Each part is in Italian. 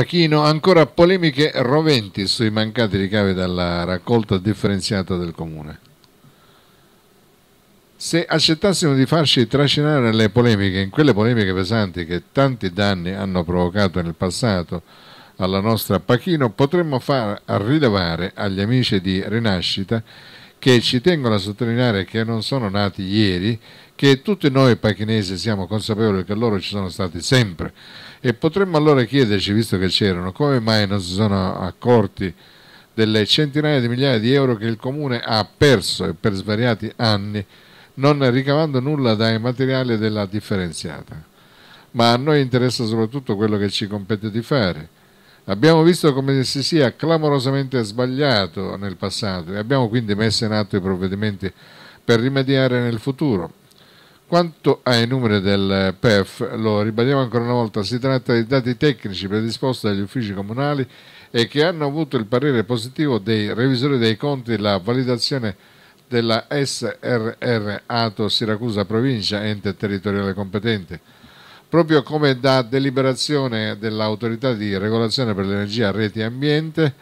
Pachino, ancora polemiche roventi sui mancati ricavi dalla raccolta differenziata del Comune. Se accettassimo di farci trascinare nelle polemiche, in quelle polemiche pesanti che tanti danni hanno provocato nel passato alla nostra Pachino, potremmo far rilevare agli amici di Rinascita che ci tengono a sottolineare che non sono nati ieri, che tutti noi pachinesi siamo consapevoli che loro ci sono stati sempre e potremmo allora chiederci, visto che c'erano, come mai non si sono accorti delle centinaia di migliaia di euro che il comune ha perso per svariati anni, non ricavando nulla dai materiali della differenziata. Ma a noi interessa soprattutto quello che ci compete di fare Abbiamo visto come si sia clamorosamente sbagliato nel passato e abbiamo quindi messo in atto i provvedimenti per rimediare nel futuro. Quanto ai numeri del PEF, lo ribadiamo ancora una volta, si tratta di dati tecnici predisposti dagli uffici comunali e che hanno avuto il parere positivo dei revisori dei conti e la validazione della SRR Ato Siracusa Provincia, ente territoriale competente proprio come da deliberazione dell'autorità di regolazione per l'energia, reti e ambiente,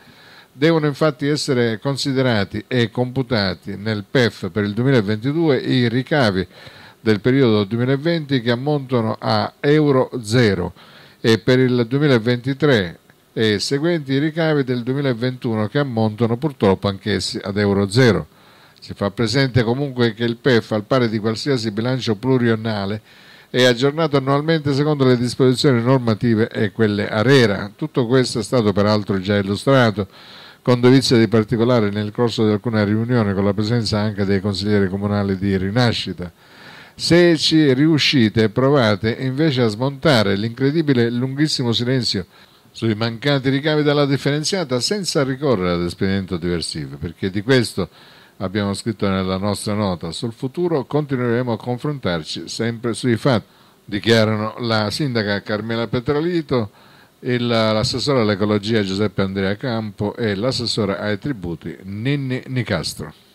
devono infatti essere considerati e computati nel PEF per il 2022 i ricavi del periodo 2020 che ammontano a euro zero e per il 2023 e seguenti i ricavi del 2021 che ammontano purtroppo anch'essi ad euro zero. Si fa presente comunque che il PEF, al pari di qualsiasi bilancio pluriennale, è aggiornato annualmente secondo le disposizioni normative e quelle ARERA. Tutto questo è stato peraltro già illustrato con dovizia di particolare nel corso di alcune riunioni con la presenza anche dei consiglieri comunali di Rinascita. Se ci riuscite, provate invece a smontare l'incredibile lunghissimo silenzio sui mancati ricavi della differenziata senza ricorrere ad espediente diversivo, perché di questo abbiamo scritto nella nostra nota sul futuro, continueremo a confrontarci sempre sui fatti, dichiarano la sindaca Carmela Petralito, l'assessore all'ecologia Giuseppe Andrea Campo e l'assessore ai tributi Ninni Nicastro.